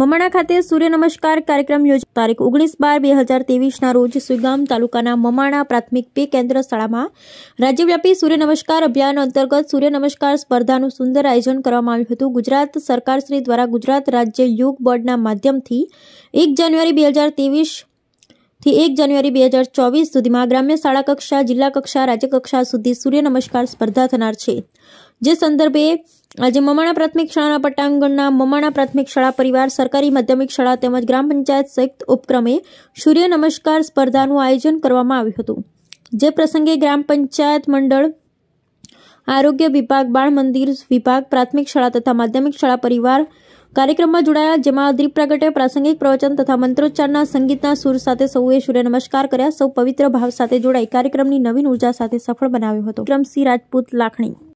મમણા ખાતે સૂર્ય નમસ્કાર કાર્યક્રમ યોજ તારીખ ઓગણીસ બાર બે હજાર તેવીસના રોજ સુઈગામ તાલુકાના મમાણા પ્રાથમિક પે કેન્દ્ર શાળામાં રાજ્યવ્યાપી સૂર્ય નમસ્કાર અભિયાન અંતર્ગત સૂર્ય નમસ્કાર સ્પર્ધાનું સુંદર આયોજન કરવામાં આવ્યું હતું ગુજરાત સરકારશ્રી દ્વારા ગુજરાત રાજ્ય યોગ બોર્ડના માધ્યમથી એક જાન્યુઆરી બે હજાર તેવીસ થી એક જાન્યુઆરી બે હજાર ચોવીસ સુધીમાં ગ્રામ્ય શાળા કક્ષા જિલ્લા કક્ષા રાજ્ય કક્ષા સુધી સૂર્ય નમસ્કાર સ્પર્ધા થનાર છે જે સંદર્ભે આજે મમણા પ્રાથમિક શાળાના પટાંગણના મમણા પ્રાથમિક શાળા પરિવાર સરકારી মাধ্যমিক શાળા તેમજ ગ્રામ પંચાયત ક્ષેત્ર ઉપક્રમે સૂર્ય નમસ્કાર સ્પર્ધાનું આયોજન કરવામાં આવ્યું હતું જે પ્રસંગે ગ્રામ પંચાયત મંડળ આરોગ્ય વિભાગ બાળ મંદિર વિભાગ પ્રાથમિક શાળા તથા মাধ্যমিক શાળા પરિવાર આ કાર્યક્રમમાં જોડાયા જમાદરી પ્રગટ્ય પ્રસંગિત પ્રવચન તથા મ ント ્રચ્ર્ના સંગીતના સુર સાથે સૌએ સૂર્ય નમસ્કાર કર્યા સૌ પવિત્ર ભાવ સાથે જોડાય આ કાર્યક્રમની નવીન ઊર્જા સાથે સફળ બનાવ્યો હતો ક્રમ સી રાજપૂત લાખણી